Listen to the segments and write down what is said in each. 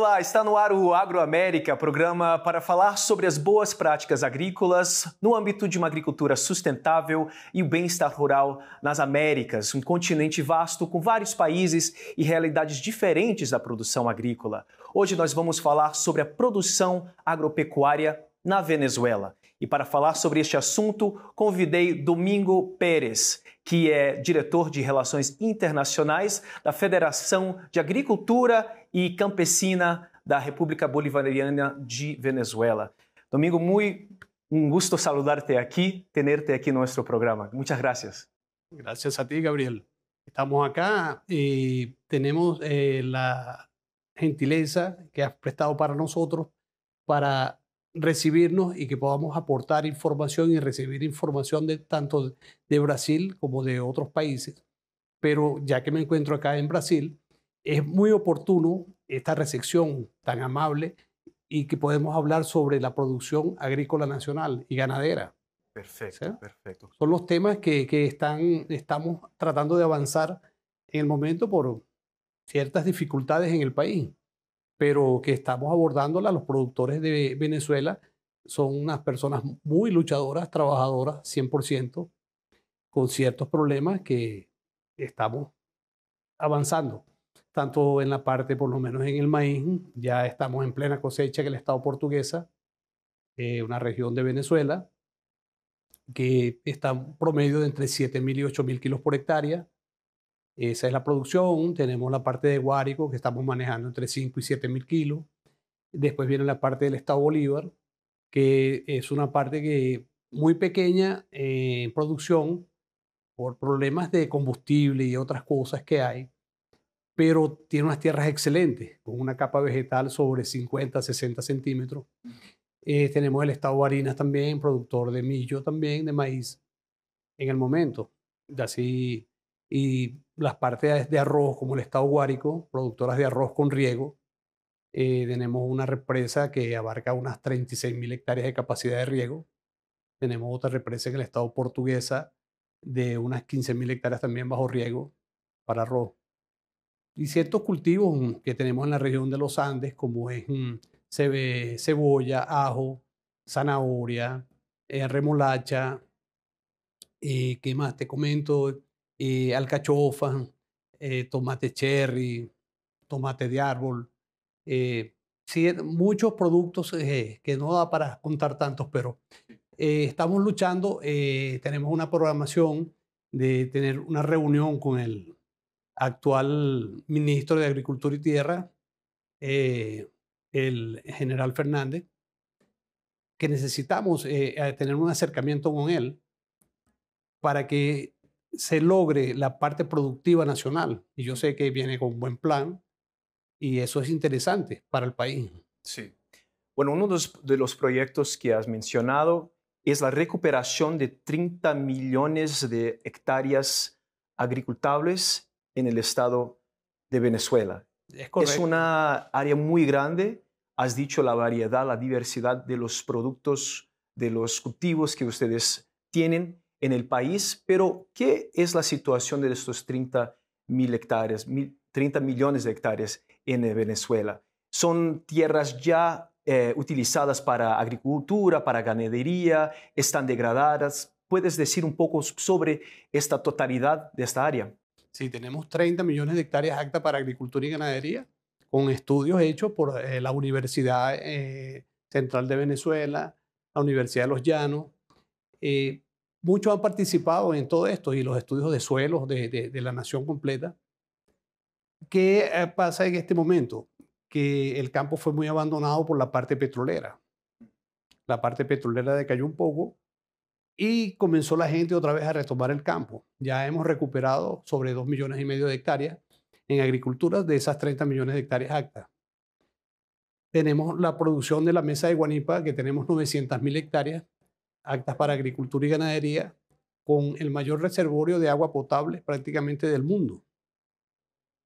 Olá, está no ar o Agroamérica, programa para falar sobre as boas práticas agrícolas no âmbito de uma agricultura sustentável e o bem-estar rural nas Américas, um continente vasto com vários países e realidades diferentes da produção agrícola. Hoje nós vamos falar sobre a produção agropecuária na Venezuela. E para falar sobre este assunto, convidei Domingo Pérez, que é diretor de Relações Internacionais da Federação de Agricultura y e campesina de la República Bolivariana de Venezuela. Domingo, muy un gusto saludarte aquí, tenerte aquí en nuestro programa. Muchas gracias. Gracias a ti, Gabriel. Estamos acá y tenemos eh, la gentileza que has prestado para nosotros para recibirnos y que podamos aportar información y recibir información de tanto de Brasil como de otros países. Pero ya que me encuentro acá en Brasil, es muy oportuno esta recepción tan amable y que podemos hablar sobre la producción agrícola nacional y ganadera. Perfecto, perfecto. Son los temas que, que, están, estamos tratando de avanzar en el momento por ciertas dificultades en el país, pero que estamos abordándolas. Los productores de Venezuela son unas personas muy luchadoras, trabajadoras, 100%, con ciertos problemas que estamos avanzando tanto en la parte, por lo menos en el maíz, ya estamos en plena cosecha que el Estado portuguesa, eh, una región de Venezuela, que está promedio de entre 7.000 y 8.000 kilos por hectárea. Esa es la producción. Tenemos la parte de Guárico, que estamos manejando entre 5 y 7.000 kilos. Después viene la parte del Estado Bolívar, que es una parte que muy pequeña en producción por problemas de combustible y otras cosas que hay pero tiene unas tierras excelentes, con una capa vegetal sobre 50, 60 centímetros. Eh, tenemos el estado de Barinas también, productor de millo también, de maíz, en el momento. Así, y las partes de arroz, como el estado Guárico, productoras de arroz con riego. Eh, tenemos una represa que abarca unas 36 mil hectáreas de capacidad de riego. Tenemos otra represa en el estado portuguesa de unas 15 mil hectáreas también bajo riego para arroz y ciertos cultivos mm, que tenemos en la región de los Andes, como es mm, cebolla, ajo, zanahoria, eh, remolacha, eh, ¿qué más te comento? Eh, alcachofa, tomate cherry, tomate de árbol. Sí, muchos productos que no da para contar tantos, pero estamos luchando, tenemos una programación de tener una reunión con el actual ministro de Agricultura y Tierra, eh, el general Fernández, que necesitamos eh, eh, tener un acercamiento con él para que se logre la parte productiva nacional. Y yo sé que viene con buen plan y eso es interesante para el país. Sí. Bueno, uno de de los proyectos que has mencionado es la recuperación de 30 millones de hectáreas agricultables en el estado de Venezuela. Es, una área muy grande. Has dicho la variedad, la diversidad de los productos, de los cultivos que ustedes tienen en el país, pero ¿qué es la situación de estos 30 mil hectáreas, 30 millones de hectáreas en eh, Venezuela? ¿Son tierras ya eh, utilizadas para agricultura, para ganadería? ¿Están degradadas? ¿Puedes decir un poco sobre esta totalidad de esta área? Si tenemos 30 millones de hectáreas aptas para agricultura y ganadería, con estudios hechos por eh, la Universidad eh, Central de Venezuela, la Universidad de los Llanos. Eh, muchos han participado en todo esto y los estudios de suelos de, de la nación completa. ¿Qué pasa en este momento? Que el campo fue muy abandonado por la parte petrolera. La parte petrolera decayó un poco y comenzó la gente otra vez a retomar el campo. Ya hemos recuperado sobre 2 millones y medio de hectáreas en agricultura de esas 30 millones de hectáreas actas. Tenemos la producción de la mesa de Guanipa, que tenemos 900 mil hectáreas actas para agricultura y ganadería, con el mayor reservorio de agua potable prácticamente del mundo,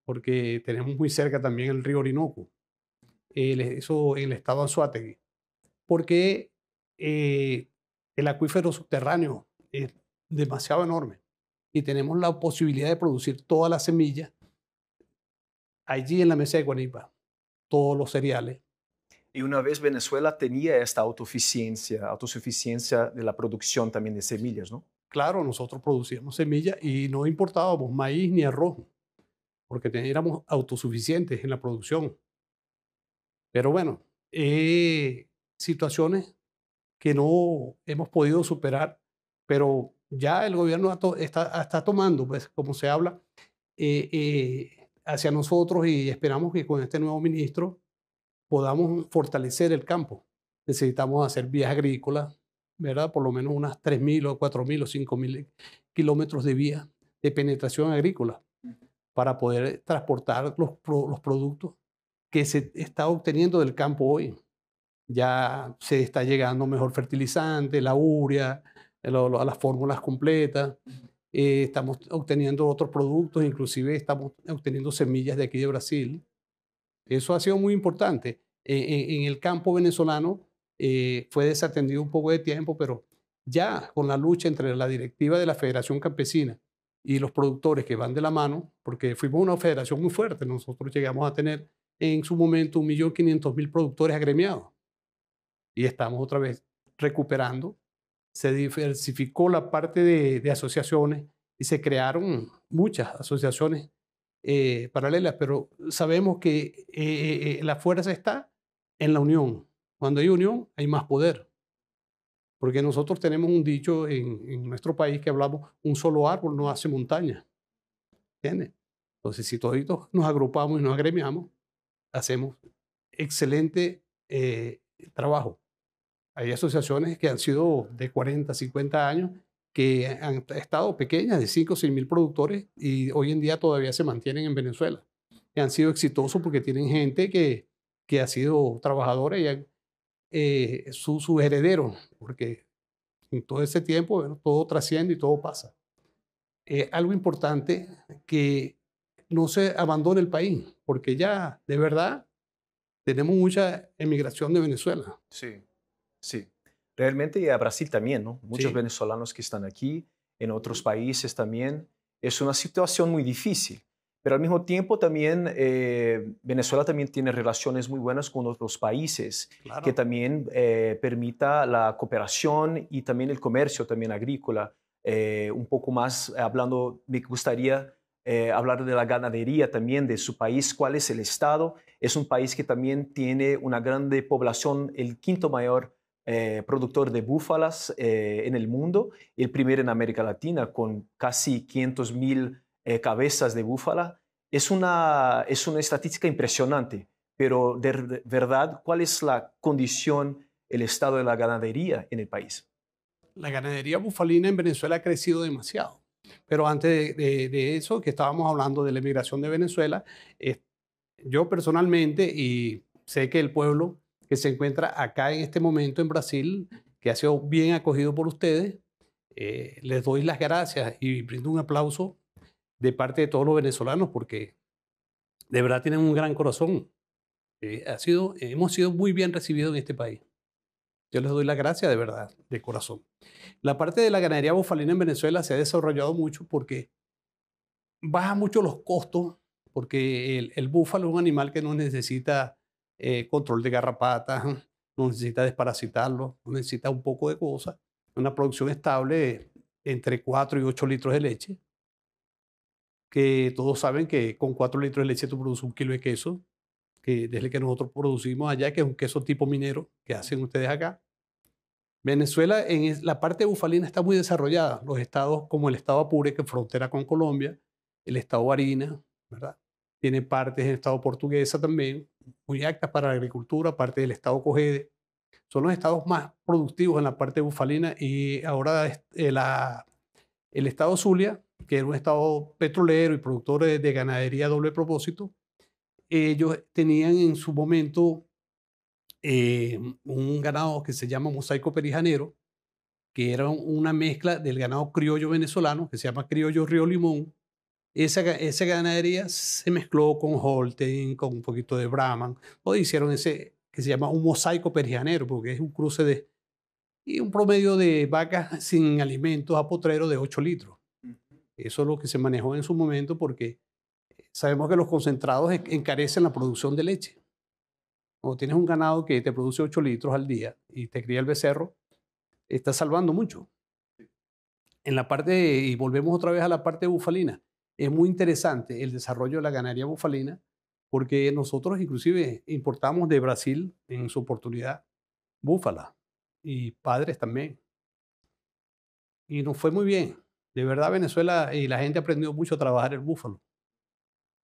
porque tenemos muy cerca también el río Orinoco, el, eso en el estado Azuategui. Porque eh, el acuífero subterráneo es demasiado enorme y tenemos la posibilidad de producir toda la semilla allí en la mesa de Guanipa, todos los cereales. Y una vez Venezuela tenía esta autosuficiencia, autosuficiencia de la producción también de semillas, ¿no? Claro, nosotros producíamos semillas y no importábamos maíz ni arroz, porque teníamos autosuficientes en la producción. Pero bueno, eh, situaciones que no hemos podido superar, pero ya el gobierno está, tomando, pues como se habla, eh, eh, hacia nosotros y esperamos que con este nuevo ministro podamos fortalecer el campo. Necesitamos hacer vías agrícolas, ¿verdad? Por lo menos unas 3.000 o 4.000 o 5.000 kilómetros de vía de penetración agrícola para poder transportar los productos que se está obteniendo del campo hoy ya se está llegando mejor fertilizante, la urea, a las fórmulas completas. Eh, estamos obteniendo otros productos, inclusive estamos obteniendo semillas de aquí de Brasil. Eso ha sido muy importante. E, e, en, el campo venezolano eh, fue desatendido un poco de tiempo, pero ya con la lucha entre la directiva de la Federación Campesina y los productores que van de la mano, porque fuimos una federación muy fuerte, nosotros llegamos a tener en su momento 1.500.000 productores agremiados y estamos otra vez recuperando. Se diversificó la parte de, asociaciones y se crearon muchas asociaciones eh, paralelas, pero sabemos que eh, eh, la fuerza está en la unión. Cuando hay unión, hay más poder. Porque nosotros tenemos un dicho en, nuestro país que hablamos, un solo árbol no hace montaña. tiene Entonces, si todos nos agrupamos y nos agremiamos, hacemos excelente trabajo. Hay asociaciones que han sido de 40, 50 años que han estado pequeñas, de 5 o 6 mil productores, y hoy en día todavía se mantienen en Venezuela. Y han sido exitosos porque tienen gente que, que ha sido trabajadora y eh, su, heredero, porque en todo ese tiempo todo trasciende y todo pasa. Eh, algo importante que no se abandone el país, porque ya de verdad tenemos mucha emigración de Venezuela. Sí. Sí, realmente a Brasil también, ¿no? Muchos venezolanos que están aquí, en otros países también. Es una situación muy difícil, pero al mismo tiempo también eh, Venezuela también tiene relaciones muy buenas con otros países que también eh, permita la cooperación y también el comercio también agrícola. Eh, un poco más hablando, me gustaría hablar de la ganadería también de su país, cuál es el estado. Es un país que también tiene una grande población, el quinto mayor eh, productor de búfalas eh, en el mundo, el primero en América Latina con casi 500.000 mil eh, cabezas de búfala. Es una, es una estadística impresionante, pero de verdad, ¿cuál es la condición, el estado de la ganadería en el país? La ganadería bufalina en Venezuela ha crecido demasiado. Pero antes de eso, que estábamos hablando de la emigración de Venezuela, yo personalmente, y sé que el pueblo que se encuentra acá en este momento en Brasil, que ha sido bien acogido por ustedes. Eh, les doy las gracias y brindo un aplauso de parte de todos los venezolanos porque de verdad tienen un gran corazón. Eh, ha sido, hemos sido muy bien recibidos en este país. Yo les doy las gracias de verdad, de corazón. La parte de la ganadería bufalina en Venezuela se ha desarrollado mucho porque baja mucho los costos, porque el búfalo es un animal que no necesita eh, control de garrapatas, no necesita desparasitarlo, no necesita un poco de cosas. Una producción estable entre 4 y 8 litros de leche, que todos saben que con 4 litros de leche tú produces un kilo de queso, que desde que nosotros producimos allá, que es un queso tipo minero que hacen ustedes acá. Venezuela en la parte bufalina está muy desarrollada. Los estados como el estado Apure, que frontera con Colombia, el estado barina ¿verdad? tiene partes en el Estado portuguesa también, muy actas para la agricultura, parte del Estado Cogede. Son los estados más productivos en la parte bufalina y ahora eh, el Estado Zulia, que era un estado petrolero y productor de, ganadería doble propósito, ellos tenían en su momento eh, un ganado que se llama mosaico perijanero, que era una mezcla del ganado criollo venezolano, que se llama criollo río limón, esa, esa ganadería se mezcló con Holstein, con un poquito de Brahman, o hicieron ese que se llama un mosaico perjanero, porque es un cruce de. y un promedio de vacas sin alimentos a potrero de 8 litros. Eso es lo que se manejó en su momento, porque eh, sabemos que los concentrados encarecen la producción de leche. Cuando tienes un ganado que te produce 8 litros al día y te cría el becerro, estás salvando mucho. En la parte, y volvemos otra vez a la parte bufalina, es muy interesante el desarrollo de la ganadería bufalina, porque nosotros inclusive importamos de Brasil en su oportunidad búfala y padres también. Y nos fue muy bien. De verdad Venezuela y eh, la gente aprendió mucho a trabajar el búfalo.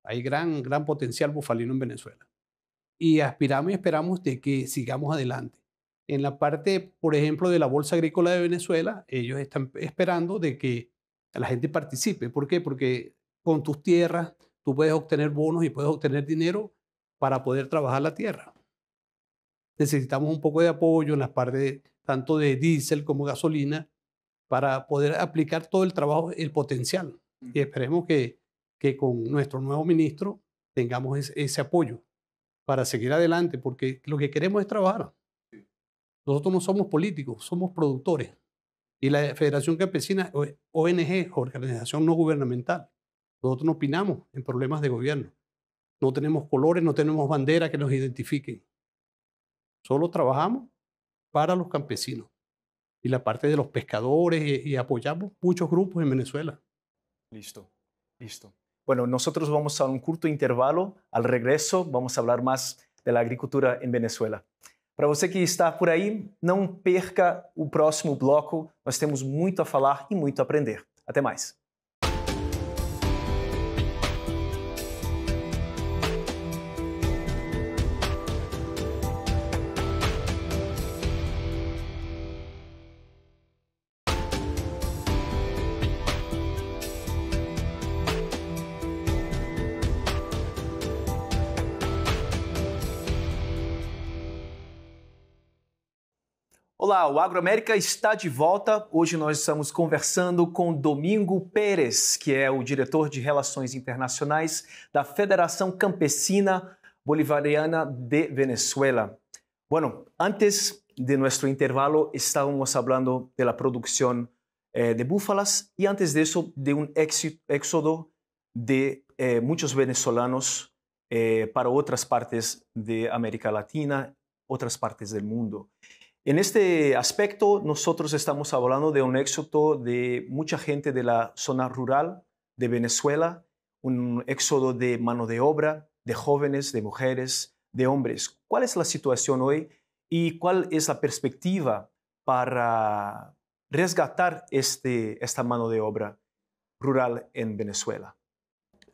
Hay gran, gran potencial bufalino en Venezuela. Y aspiramos y esperamos de que sigamos adelante. En la parte, por ejemplo, de la Bolsa Agrícola de Venezuela, ellos están esperando de que la gente participe. ¿Por qué? Porque con tus tierras, tú puedes obtener bonos y puedes obtener dinero para poder trabajar la tierra. Necesitamos un poco de apoyo en las partes tanto de diésel como gasolina para poder aplicar todo el trabajo, el potencial. Y esperemos que, que con nuestro nuevo ministro tengamos ese, ese apoyo para seguir adelante, porque lo que queremos es trabajar. Nosotros no somos políticos, somos productores. Y la Federación Campesina, ONG, organización no gubernamental, nosotros no opinamos en problemas de gobierno. No tenemos colores, no tenemos bandera que nos identifiquen. Solo trabajamos para los campesinos y la parte de los pescadores eh, y, apoyamos muchos grupos en Venezuela. Listo, listo. Bueno, nosotros vamos a un corto intervalo. Al regreso vamos a hablar más de la agricultura en Venezuela. Para você que está por ahí, no perca el próximo bloco. Nós tenemos mucho a falar y e mucho a aprender. Até mais. Olá, o Agroamérica está de volta. Hoje nós estamos conversando com Domingo Pérez, que é o diretor de Relações Internacionais da Federação Campesina Bolivariana de Venezuela. Bueno, antes de nosso intervalo estávamos falando da produção eh, de búfalas e antes disso de um éxodo de eh, muitos venezolanos eh, para outras partes da América Latina, outras partes do mundo. En este aspecto, nosotros estamos hablando de un éxodo de mucha gente de la zona rural de Venezuela, un éxodo de mano de obra, de jóvenes, de mujeres, de hombres. ¿Cuál es la situación hoy y cuál es la perspectiva para resgatar este, esta mano de obra rural en Venezuela?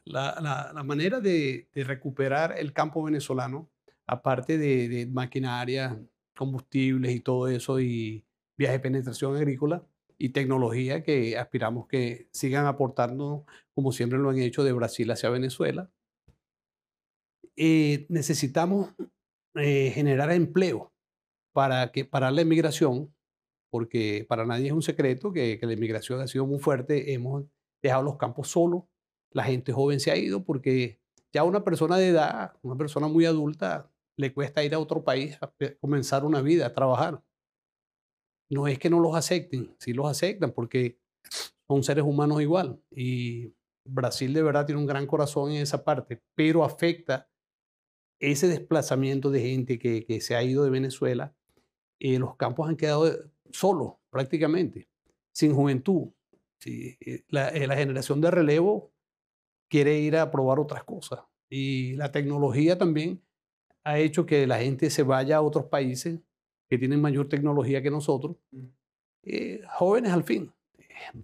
La, manera de, recuperar el campo venezolano, aparte de, de maquinaria, combustibles y todo eso, y viaje de penetración agrícola y tecnología que aspiramos que sigan aportando, como siempre lo han hecho, de Brasil hacia Venezuela. Eh, necesitamos eh, generar empleo para, que, para la inmigración, porque para nadie es un secreto que, la inmigración ha sido muy fuerte, hemos dejado los campos solos, la gente joven se ha ido porque ya una persona de edad, una persona muy adulta, le cuesta ir a otro país a eh, comenzar una vida, a trabajar. No es que no los acepten, sí los aceptan porque son seres humanos igual. Y Brasil de verdad tiene un gran corazón en esa parte, pero afecta ese desplazamiento de gente que, se ha ido de Venezuela. Y eh, los campos han quedado eh, solos prácticamente, sin juventud. la, la generación de relevo quiere ir a probar otras cosas. Y la tecnología también ha hecho que la gente se vaya a otros países que tienen mayor tecnología que nosotros, mm. eh, jóvenes al fin.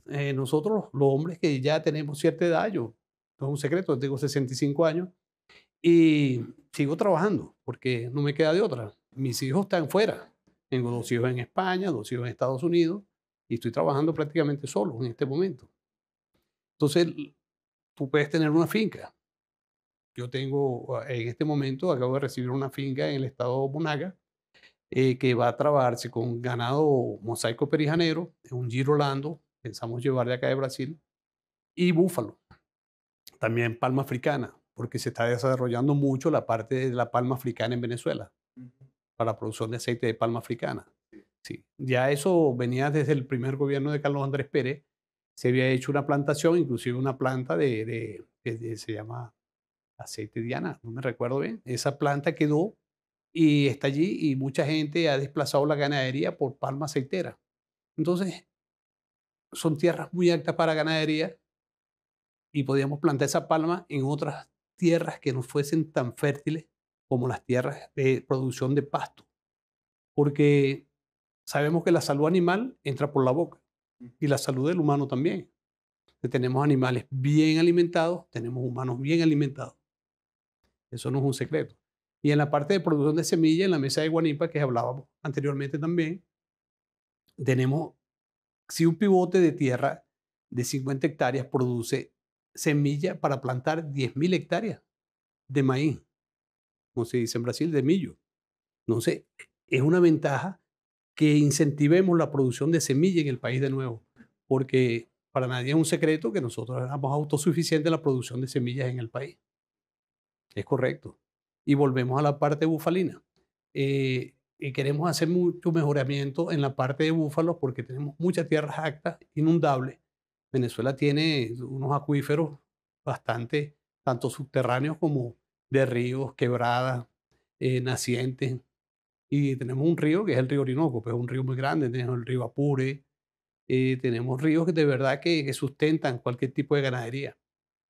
Eh, nosotros, los hombres que ya tenemos cierta edad, yo, no es un secreto, tengo 65 años, y sigo trabajando porque no me queda de otra. Mis hijos están fuera. Tengo dos hijos en España, dos hijos en Estados Unidos, y estoy trabajando prácticamente solo en este momento. Entonces, tú puedes tener una finca, yo tengo, ah, en este momento, acabo de recibir una finca en el estado de Monaga eh, que va a trabarse con ganado mosaico perijanero, un girolando, pensamos llevar de acá de Brasil, y búfalo. También palma africana, porque se está desarrollando mucho la parte de la palma africana en Venezuela, para la para producción de aceite de palma africana. Sí, ya eso venía desde el primer gobierno de Carlos Andrés Pérez. Se había hecho una plantación, inclusive una planta de, de se llama aceite Diana, no me recuerdo bien. Esa planta quedó y está allí y mucha gente ha desplazado la ganadería por palma aceitera. Entonces, son tierras muy altas para ganadería y podíamos plantar esa palma en otras tierras que no fuesen tan fértiles como las tierras de producción de pasto. Porque sabemos que la salud animal entra por la boca y la salud del humano también. tenemos animales bien alimentados, tenemos humanos bien alimentados. Eso no es un secreto. Y en la parte de producción de semilla en la mesa de Guanipa, que hablábamos anteriormente también, tenemos, si un pivote de tierra de 50 hectáreas produce semilla para plantar 10.000 hectáreas de maíz, como se dice en Brasil, de millo. Entonces, es una ventaja que incentivemos la producción de semilla en el país de nuevo, porque para nadie es un secreto que nosotros éramos autosuficientes en la producción de semillas en el país. Es correcto. Y volvemos a la parte bufalina. y eh, eh, queremos hacer mucho mejoramiento en la parte de búfalos porque tenemos muchas tierras actas inundables. Venezuela tiene unos acuíferos bastante, tanto subterráneos como de ríos, quebradas, eh, nacientes. Y tenemos un río que es el río Orinoco, pues es un río muy grande, tenemos el río Apure, tenemos ríos que de verdad que, sustentan cualquier tipo de ganadería.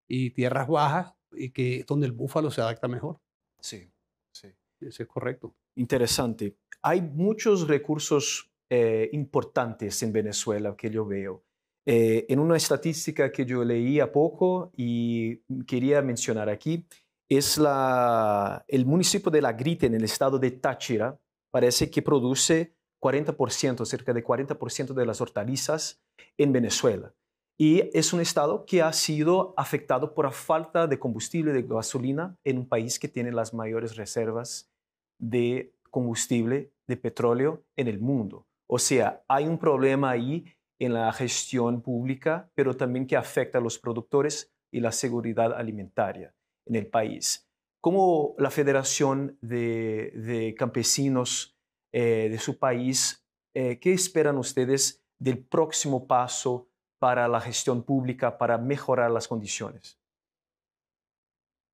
Y tierras bajas y que es donde el búfalo se adapta mejor. Sí, sí. Eso es correcto. Interesante. Hay muchos recursos eh, importantes en Venezuela que yo veo. Eh, en una estadística que yo leí a poco y quería mencionar aquí, es el municipio de La Grita en el estado de Táchira, parece que produce 40%, cerca de 40% de las hortalizas en Venezuela y es un estado que ha sido afectado por la falta de combustible, de gasolina, en un país que tiene las mayores reservas de combustible, de petróleo en el mundo. O sea, hay un problema ahí en la gestión pública, pero también que afecta a los productores y la seguridad alimentaria en el país. Como la Federación de, Campesinos eh, de su país, eh, qué esperan ustedes del próximo paso? para la gestión pública, para mejorar las condiciones.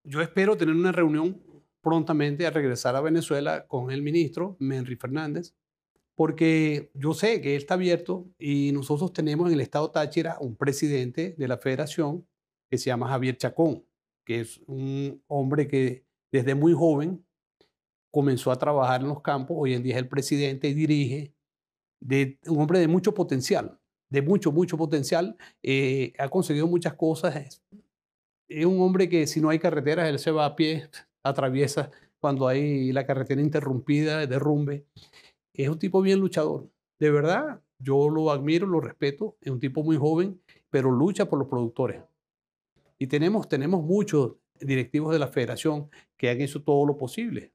Yo espero tener una reunión prontamente a regresar a Venezuela con el ministro Henry Fernández, porque yo sé que él está abierto y nosotros tenemos en el estado Táchira un presidente de la federación que se llama Javier Chacón, que es un hombre que desde muy joven comenzó a trabajar en los campos, hoy en día es el presidente y dirige, un hombre de mucho potencial de mucho, mucho potencial, eh, ha conseguido muchas cosas. Es un hombre que si no hay carreteras, él se va a pie, atraviesa cuando hay la carretera interrumpida, derrumbe. Es un tipo bien luchador. De verdad, yo lo admiro, lo respeto. Es un tipo muy joven, pero lucha por los productores. Y tenemos, tenemos muchos directivos de la federación que han hecho todo lo posible.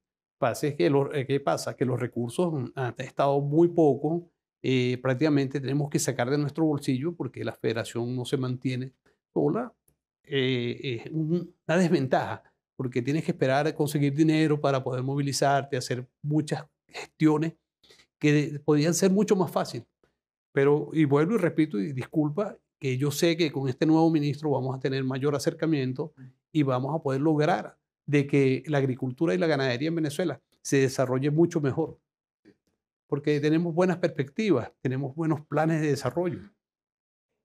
que eh, ¿Qué pasa? Que los recursos han estado muy pocos eh, prácticamente tenemos que sacar de nuestro bolsillo porque la federación no se mantiene sola. Eh, es una desventaja porque tienes que esperar a conseguir dinero para poder movilizarte, hacer muchas gestiones que podían ser mucho más fácil. Pero, y vuelvo y repito, y disculpa, que yo sé que con este nuevo ministro vamos a tener mayor acercamiento mm. y vamos a poder lograr de que la agricultura y la ganadería en Venezuela se desarrolle mucho mejor porque tenemos buenas perspectivas, tenemos buenos planes de desarrollo.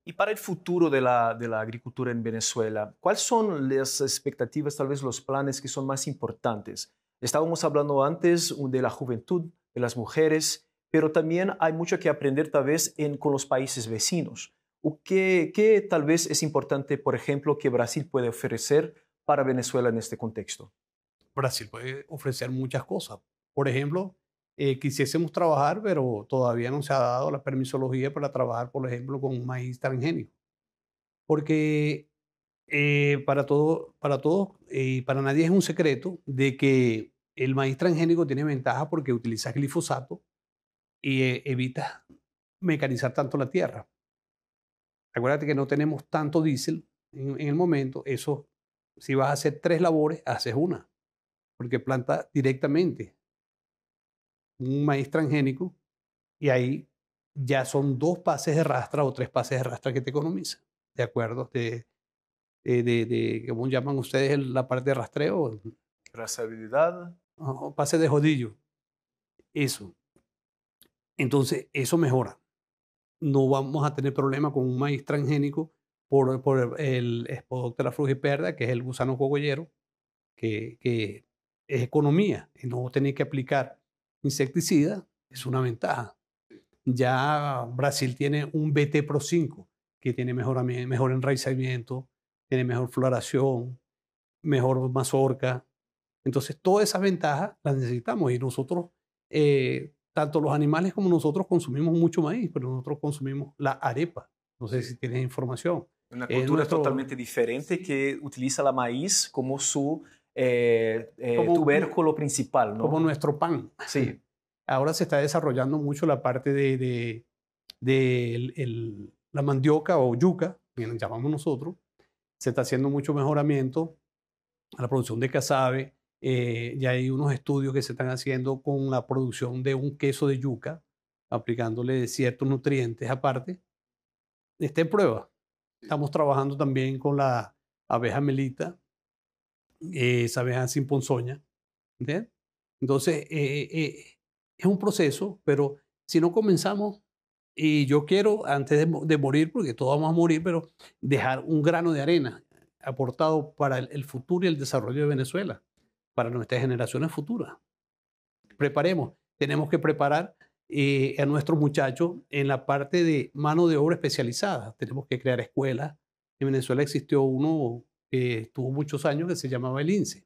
Y para el futuro de la, agricultura en Venezuela, ¿cuáles son las expectativas, tal vez los planes que son más importantes? Estábamos hablando antes de la juventud, de las mujeres, pero también hay mucho que aprender tal vez con los países vecinos. ¿Qué, ¿Qué tal vez es importante, por ejemplo, que Brasil puede ofrecer para Venezuela en este contexto? Brasil puede ofrecer muchas cosas. Por ejemplo, eh, quisiésemos trabajar, pero todavía no se ha dado la permisología para trabajar, por ejemplo, con un maíz transgénico. Porque eh, para todos para todo, y para nadie es un secreto de que el maíz transgénico tiene ventaja porque utiliza glifosato y eh, evita mecanizar tanto la tierra. Acuérdate que no tenemos tanto diésel en, en el momento. Eso, si vas a hacer tres labores, haces una, porque planta directamente un maíz transgénico y ahí ya son dos pases de rastra o tres pases de rastra que te economiza, ¿de acuerdo? De, eh, de, de, ¿cómo llaman ustedes la parte de rastreo? Trazabilidad. pase de jodillo. Eso. Entonces, eso mejora. No vamos a tener problema con un maíz transgénico por, por el producto de la frugiperda, que es el gusano cogollero, que, que es economía. Y no tener que aplicar insecticida, es una ventaja. Ya Brasil tiene un BT Pro 5 que tiene mejor, mejor enraizamiento, tiene mejor floración, mejor mazorca. Entonces, todas esas ventajas las necesitamos y nosotros, eh, tanto los animales como nosotros, consumimos mucho maíz, pero nosotros consumimos la arepa. No sé si tienes información. Una cultura totalmente diferente que utiliza la maíz como su eh, eh, tubérculo principal. ¿no? Como nuestro pan. Sí. Ahora se está desarrollando mucho la parte de, de, la mandioca o yuca, bien llamamos nosotros. Se está haciendo mucho mejoramiento a la producción de casabe. Eh, ya hay unos estudios que se están haciendo con la producción de un queso de yuca, aplicándole ciertos nutrientes aparte. Está en prueba. Estamos trabajando también con la abeja melita, eh, esa sin ponzoña. Entonces, eh, eh, es un proceso, pero si no comenzamos, y yo quiero, antes de, morir, porque todos vamos a morir, pero dejar un grano de arena aportado para el, futuro y el desarrollo de Venezuela, para nuestras generaciones futuras. Preparemos, tenemos que preparar eh, a nuestros muchachos en la parte de mano de obra especializada. Tenemos que crear escuelas. En Venezuela existió uno que eh, tuvo muchos años que se llamaba el INSE,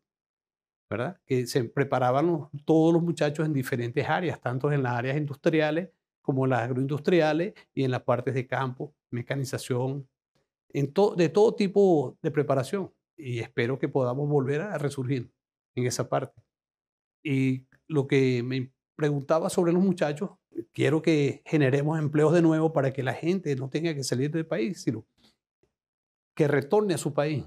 ¿verdad? Que se preparaban todos los muchachos en diferentes áreas, tanto en las áreas industriales como en las agroindustriales y en las partes de campo, mecanización, en de todo tipo de preparación. Y espero que podamos volver a resurgir en esa parte. Y lo que me preguntaba sobre los muchachos, quiero que generemos empleos de nuevo para que la gente no tenga que salir del país, sino que retorne a su país.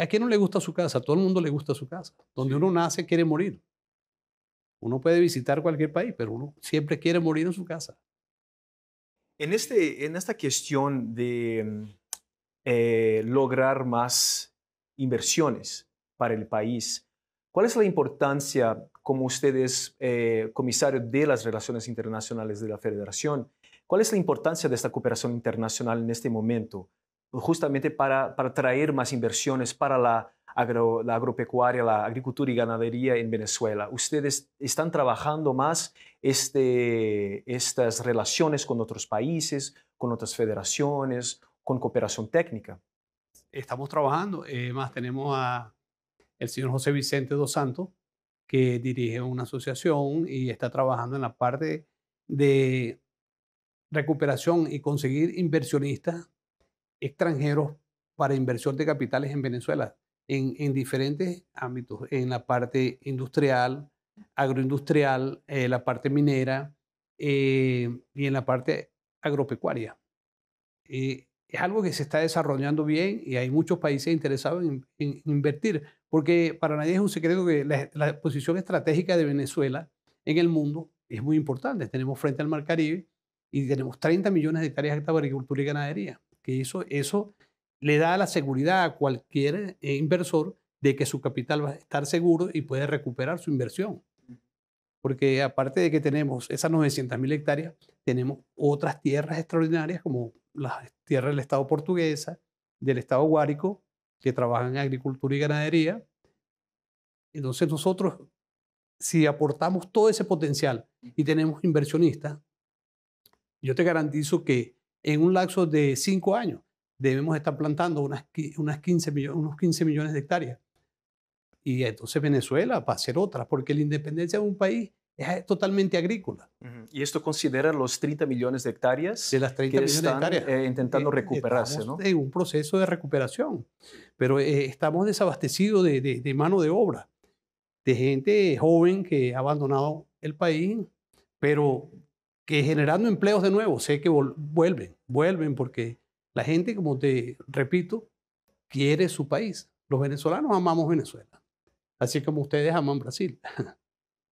¿a quién no le gusta su casa? A todo el mundo le gusta su casa. Donde uno nace quiere morir. Uno puede visitar cualquier país, pero uno siempre quiere morir en su casa. En, este, en esta cuestión de mm, eh, lograr más inversiones para el país, ¿cuál es la importancia, como usted es eh, comisario de las relaciones internacionales de la Federación, cuál es la importancia de esta cooperación internacional en este momento justamente para, para traer más inversiones para la, agropecuaria, la agricultura y ganadería en Venezuela. Ustedes están trabajando más este, estas relaciones con otros países, con otras federaciones, con cooperación técnica. Estamos trabajando, Además, más tenemos a el señor José Vicente Dos Santos, que dirige una asociación y está trabajando en la parte de recuperación y conseguir inversionistas extranjeros para inversión de capitales en Venezuela, en, diferentes ámbitos, en la parte industrial, agroindustrial, eh, la parte minera eh, y en la parte agropecuaria. Eh, es algo que se está desarrollando bien y hay muchos países interesados en, invertir, porque para nadie es un secreto que la, la, posición estratégica de Venezuela en el mundo es muy importante. Tenemos frente al Mar Caribe y tenemos 30 millones de hectáreas de agricultura y ganadería que hizo, eso le da la seguridad a cualquier eh, inversor de que su capital va a estar seguro y puede recuperar su inversión. Porque aparte de que tenemos esas 900 hectáreas, tenemos otras tierras extraordinarias como las tierras del Estado portuguesa, del Estado guárico, que trabajan en agricultura y ganadería. Entonces nosotros, si aportamos todo ese potencial y tenemos inversionistas, yo te garantizo que en un lapso de cinco años debemos estar plantando unas, unas 15 millones, unos 15 millones de hectáreas. Y entonces Venezuela va a ser otra, porque la independencia de un país es totalmente agrícola. Y esto considera los 30 millones de hectáreas de las 30 que millones están de hectáreas. Eh, intentando eh, recuperarse. Estamos ¿no? en un proceso de recuperación, pero eh, estamos desabastecidos de, mano de obra, de gente joven que ha abandonado el país, pero que generando empleos de nuevo, sé que vuelven, vuelven porque la gente, como te repito, quiere su país. Los venezolanos amamos Venezuela, así como ustedes aman Brasil.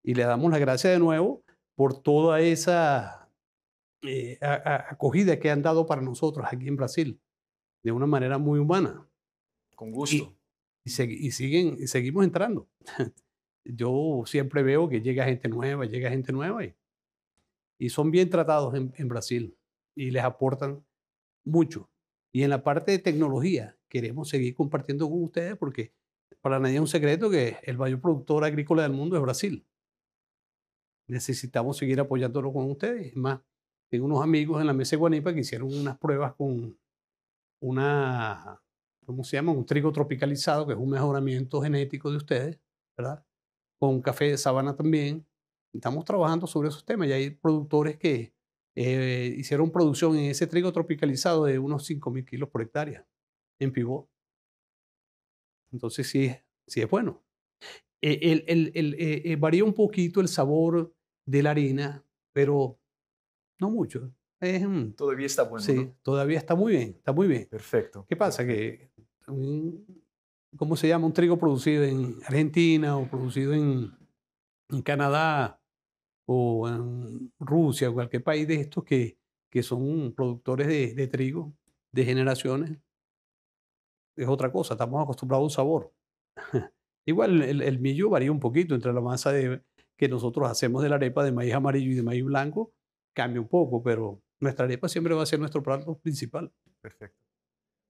y le damos las gracias de nuevo por toda esa eh, acogida que han dado para nosotros aquí en Brasil, de una manera muy humana. Con gusto. Y, siguen, y seguimos entrando. Yo siempre veo que llega gente nueva, llega gente nueva y y son bien tratados en, Brasil y les aportan mucho. Y en la parte de tecnología, queremos seguir compartiendo con ustedes porque para nadie es un secreto que el mayor productor agrícola del mundo es Brasil. Necesitamos seguir apoyándolo con ustedes. Es más, tengo unos amigos en la mesa de Guanipa que hicieron unas pruebas con una, ¿cómo se llama? Un trigo tropicalizado, que es un mejoramiento genético de ustedes, ¿verdad? Con café de sabana también. Estamos trabajando sobre esos temas y hay productores que eh, hicieron producción en ese trigo tropicalizado de unos 5.000 kilos por hectárea en pivot. Entonces sí, sí es bueno. E, eh, eh, varía un poquito el sabor de la harina, pero no mucho. todavía está bueno. Sí, todavía está muy bien, está muy bien. Perfecto. ¿Qué pasa? Que ¿cómo se llama? Un trigo producido en Argentina o producido en, en Canadá o en Rusia o cualquier país de estos que, que son productores de, trigo de generaciones, es otra cosa, estamos acostumbrados a un sabor. Igual el, el, millo varía un poquito entre la masa de, que nosotros hacemos de la arepa de maíz amarillo y de maíz blanco, cambia un poco, pero nuestra arepa siempre va a ser nuestro plato principal. Perfecto.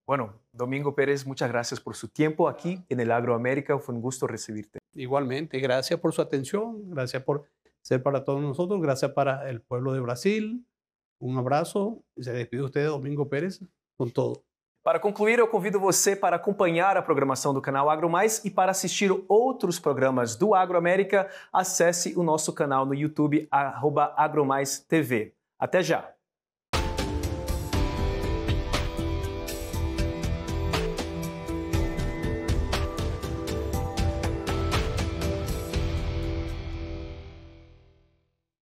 Bueno, Domingo Pérez, muchas gracias por su tiempo aquí en el Agroamérica. Fue un gusto recibirte. Igualmente, gracias por su atención, gracias por ser para todos nosotros. Gracias para el pueblo de Brasil. Um abraço. Se despide usted, Domingo Pérez, com todo. Para concluir, eu convido você para acompanhar a programação do canal Agro Mais e para assistir outros programas do Agro América, acesse o nosso canal no YouTube, arroba AgroMaisTV. Até já!